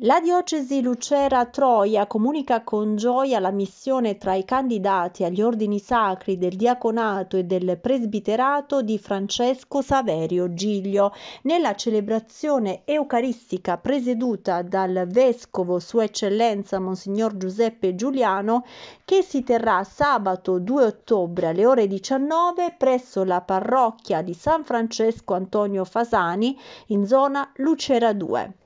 La diocesi Lucera-Troia comunica con gioia la missione tra i candidati agli ordini sacri del diaconato e del presbiterato di Francesco Saverio Giglio. Nella celebrazione eucaristica presieduta dal vescovo Sua Eccellenza Monsignor Giuseppe Giuliano, che si terrà sabato 2 ottobre alle ore 19 presso la parrocchia di San Francesco Antonio Fasani in zona Lucera 2.